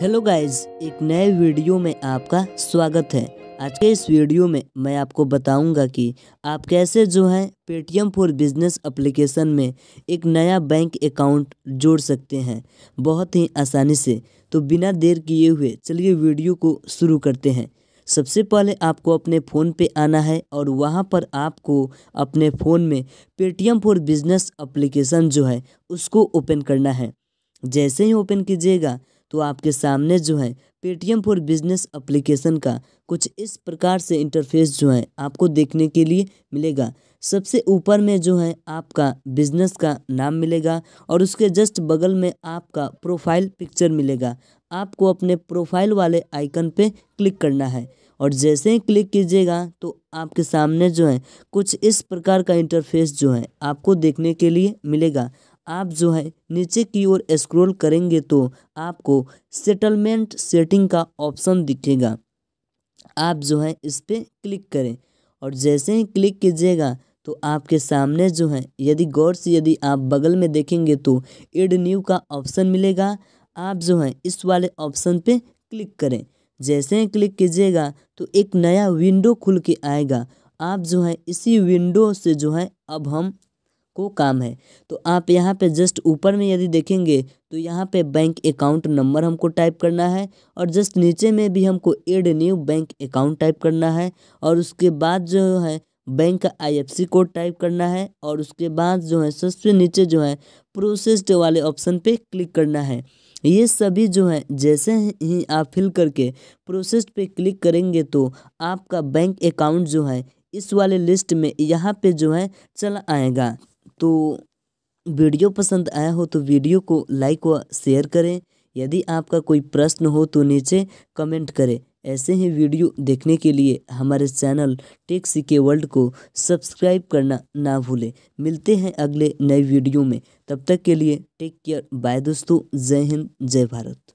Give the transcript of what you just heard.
hello guys एक नए video में आपका स्वागत है आज के इस वीडियो में मैं आपको बताऊंगा कि आप कैसे जो है पेटीएम फॉर बिजनेस एप्लीकेशन में एक नया बैंक अकाउंट जोड़ सकते हैं बहुत ही आसानी से तो बिना देर किए हुए चलिए वीडियो को शुरू करते हैं सबसे पहले आपको अपने फ़ोन पे आना है और वहाँ पर आपको अपने फ़ोन में पेटीएम फॉर बिजनेस एप्लीकेशन जो है उसको ओपन करना है जैसे ही ओपन कीजिएगा तो आपके सामने जो है पेटीएम फॉर बिजनेस अप्लीकेशन का कुछ इस प्रकार से इंटरफेस जो है आपको देखने के लिए मिलेगा सबसे ऊपर में जो है आपका बिजनेस का नाम मिलेगा और उसके जस्ट बगल में आपका प्रोफाइल पिक्चर मिलेगा आपको अपने प्रोफाइल वाले आइकन पे क्लिक करना है और जैसे ही क्लिक कीजिएगा तो आपके सामने जो है कुछ इस प्रकार का इंटरफेस जो है आपको देखने के लिए मिलेगा आप जो है नीचे की ओर स्क्रॉल करेंगे तो आपको सेटलमेंट सेटिंग का ऑप्शन दिखेगा आप जो है इस पर क्लिक करें और जैसे ही क्लिक कीजिएगा तो आपके सामने जो है यदि गौर से यदि आप बगल में देखेंगे तो एड न्यू का ऑप्शन मिलेगा आप जो है इस वाले ऑप्शन पे क्लिक करें जैसे ही क्लिक कीजिएगा तो एक नया विंडो खुल के आएगा आप जो है इसी विंडो से जो है अब हम को काम है तो आप यहाँ पे जस्ट ऊपर में यदि देखेंगे तो यहाँ पे बैंक अकाउंट नंबर हमको टाइप करना है और जस्ट नीचे में भी हमको add new bank account type करना है और उसके बाद जो है बैंक का आईएफसी कोड टाइप करना है और उसके बाद जो है सबसे नीचे जो है प्रोसेस्ड वाले ऑप्शन पे क्लिक करना है ये सभी जो है जैसे ही आप फिल करके प्रोसेस्ड पे क्लिक करेंगे तो आपका बैंक अकाउंट जो है इस वाले लिस्ट में यहाँ पे जो है चला आएगा तो वीडियो पसंद आया हो तो वीडियो को लाइक व शेयर करें यदि आपका कोई प्रश्न हो तो नीचे कमेंट करें ऐसे ही वीडियो देखने के लिए हमारे चैनल टेक सी के वर्ल्ड को सब्सक्राइब करना ना भूलें मिलते हैं अगले नए वीडियो में तब तक के लिए टेक केयर बाय दोस्तों जय हिंद जय भारत